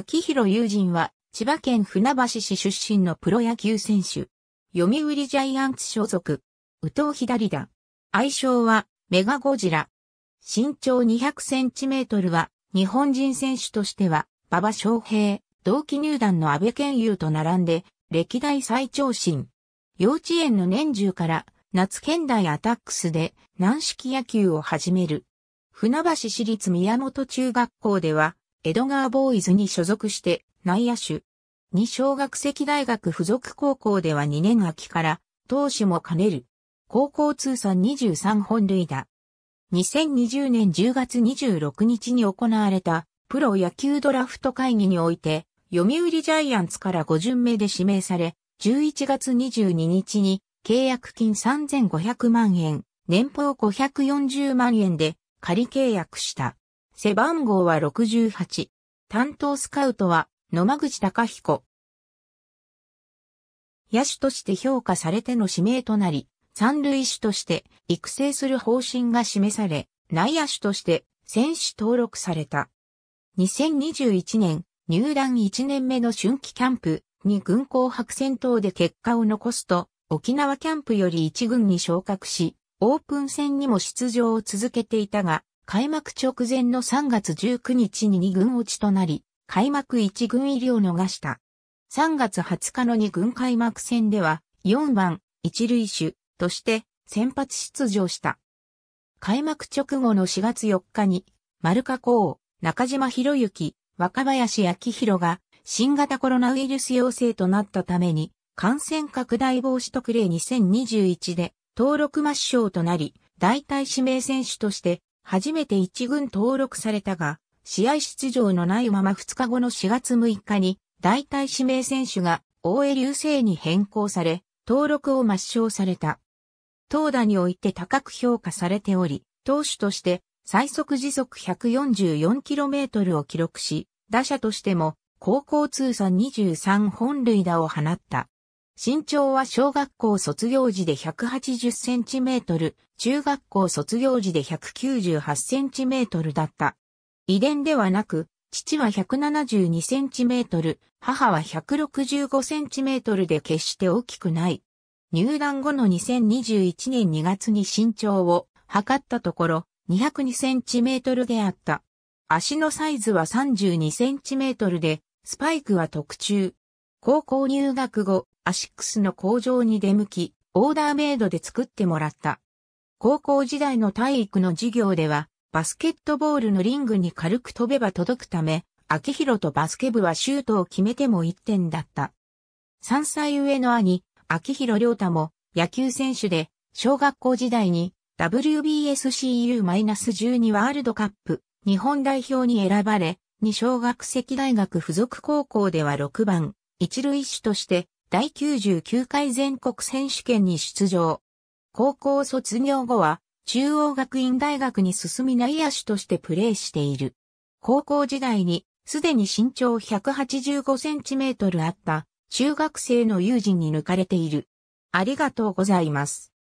秋広友人は、千葉県船橋市出身のプロ野球選手。読売ジャイアンツ所属。宇藤左田。愛称は、メガゴジラ。身長200センチメートルは、日本人選手としては、馬場翔平、同期入団の安倍健優と並んで、歴代最長身。幼稚園の年中から、夏県大アタックスで、軟式野球を始める。船橋市立宮本中学校では、江戸川ボーイズに所属して内野手。二小学籍大学附属高校では2年秋から投手も兼ねる。高校通算23本塁打。2020年10月26日に行われたプロ野球ドラフト会議において、読売ジャイアンツから5巡目で指名され、11月22日に契約金3500万円、年俸540万円で仮契約した。背番号は68。担当スカウトは野間口隆彦。野手として評価されての指名となり、三塁手として育成する方針が示され、内野手として選手登録された。2021年入団1年目の春季キャンプに軍港白戦等で結果を残すと、沖縄キャンプより1軍に昇格し、オープン戦にも出場を続けていたが、開幕直前の3月19日に2軍落ちとなり、開幕1軍入りを逃した。3月20日の2軍開幕戦では、4番、一塁手として先発出場した。開幕直後の4月4日に、丸加工、中島博之、若林明宏が新型コロナウイルス陽性となったために、感染拡大防止特例2021で登録抹消となり、代替指名選手として初めて一軍登録されたが、試合出場のないまま2日後の4月6日に、代替指名選手が大江流星に変更され、登録を抹消された。投打において高く評価されており、投手として最速時速 144km を記録し、打者としても高校通算23本塁打を放った。身長は小学校卒業時で180センチメートル、中学校卒業時で198センチメートルだった。遺伝ではなく、父は172センチメートル、母は165センチメートルで決して大きくない。入団後の2021年2月に身長を測ったところ、202センチメートルであった。足のサイズは32センチメートルで、スパイクは特注、高校入学後、アシックスの工場に出向き、オーダーメイドで作ってもらった。高校時代の体育の授業では、バスケットボールのリングに軽く飛べば届くため、秋広とバスケ部はシュートを決めても1点だった。3歳上の兄、秋広良太も野球選手で、小学校時代に WBSCU-12 ワールドカップ日本代表に選ばれ、二小学籍大学附属高校では6番、一塁手として第99回全国選手権に出場。高校卒業後は中央学院大学に進み内野手としてプレーしている。高校時代にすでに身長185センチメートルあった中学生の友人に抜かれている。ありがとうございます。